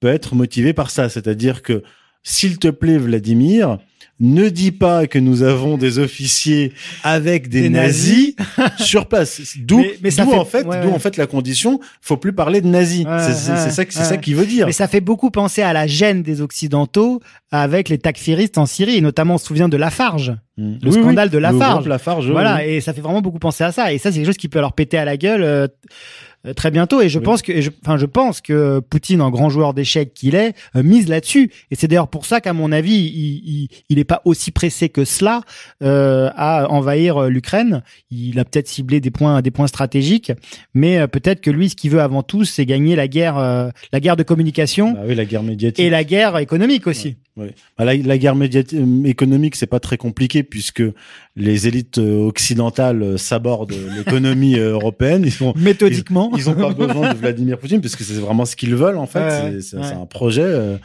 peut être motivée par ça, c'est-à-dire que s'il te plaît, Vladimir, ne dis pas que nous avons des officiers avec des, nazis, sur place. D'où, mais, mais en fait, d'où en fait la condition. Faut plus parler de nazis. c'est, ça, c'est ça qui veut dire. Mais ça fait beaucoup penser à la gêne des occidentaux avec les takfiristes en Syrie, et notamment on se souvient de Lafarge. farge mm. Le scandale de Lafarge. farge Lafarge. Voilà, et ça fait vraiment beaucoup penser à ça. Et ça, c'est quelque chose qui peut leur péter à la gueule. Euh, euh, très bientôt. Et je pense que, enfin, je pense que Poutine, en grand joueur d'échecs qu'il est, euh, mise là-dessus. Et c'est d'ailleurs pour ça qu'à mon avis, il, il, il pas aussi pressé que cela euh, à envahir euh, l'Ukraine. Il a peut-être ciblé des points, des points stratégiques, mais peut-être que lui, ce qu'il veut avant tout, c'est gagner la guerre, la guerre de communication, bah oui, la guerre médiatique et la guerre économique aussi. Oui. Bah, la, la, guerre médiatique, économique, c'est pas très compliqué puisque les élites occidentales s'abordent l'économie européenne. Ils font méthodiquement. ils ont pas besoin de Vladimir Poutine, parce que c'est vraiment ce qu'ils veulent, en fait. c'est un projet euh,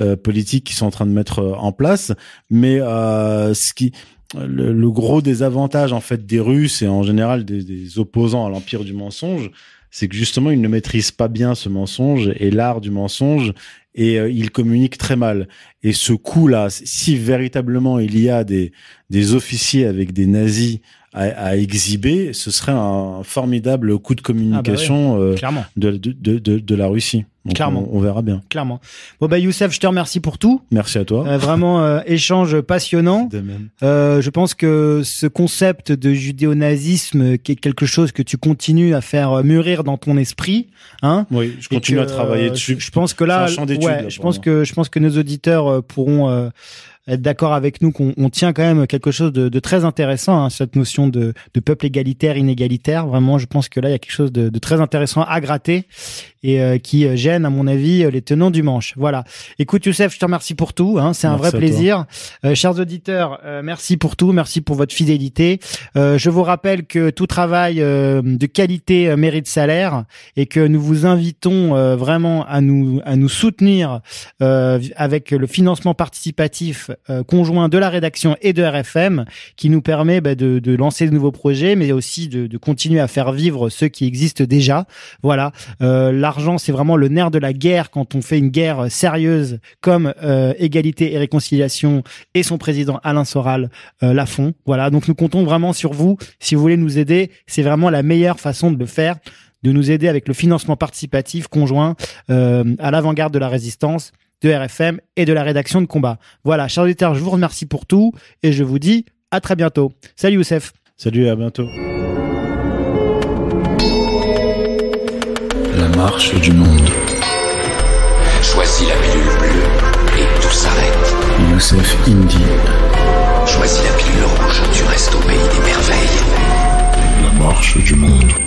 euh, politique qu'ils sont en train de mettre euh, en place. Mais ce qui... Le, gros désavantage en fait des Russes et en général des, des opposants à l'empire du mensonge, c'est que justement ils ne maîtrisent pas bien ce mensonge et l'art du mensonge et ils communiquent très mal. Et ce coup-là, si véritablement il y a des, des officiers avec des nazis à, à, exhiber, ce serait un formidable coup de communication ah bah euh, clairement. De, de, de, de, la Russie. clairement. On, verra bien. Clairement. Bon bah Youssef, je te remercie pour tout. Merci à toi. Euh, vraiment euh, échange passionnant. De même. Euh, je pense que ce concept de judéo-nazisme qui est quelque chose que tu continues à faire mûrir dans ton esprit, hein Oui, je continue à travailler dessus. Je, pense que là, je pense que je pense que nos auditeurs pourront être d'accord avec nous qu'on tient quand même quelque chose de, de très intéressant, hein, cette notion de, de, peuple égalitaire, inégalitaire. Vraiment, je pense que là, il y a quelque chose de, de très intéressant à gratter et euh, qui euh, gêne, à mon avis, euh, les tenants du manche. Voilà. Écoute, Youssef, je te remercie pour tout. Hein, c'est un vrai plaisir. chers auditeurs, merci pour tout. Merci pour votre fidélité. je vous rappelle que tout travail de qualité mérite salaire et que nous vous invitons vraiment à nous, à nous soutenir avec le financement participatif euh, conjoint de la rédaction et de RFM qui nous permet bah, de, lancer de nouveaux projets, mais aussi de, continuer à faire vivre ceux qui existent déjà. Voilà, euh, l'argent c'est vraiment le nerf de la guerre quand on fait une guerre sérieuse comme euh, égalité et réconciliation et son président Alain Soral la font. Voilà, donc nous comptons vraiment sur vous si vous voulez nous aider. C'est vraiment la meilleure façon de le faire de nous aider avec le financement participatif conjoint à l'avant-garde de la résistance de RFM et de la rédaction de Combat. Voilà, chers auditeurs, je vous remercie pour tout et je vous dis à très bientôt. Salut Youssef. Salut, à bientôt. La marche du monde. Choisis la pilule bleue et tout s'arrête. Youssef Indy. Choisis la pilule rouge, tu restes au pays des merveilles. La marche du monde.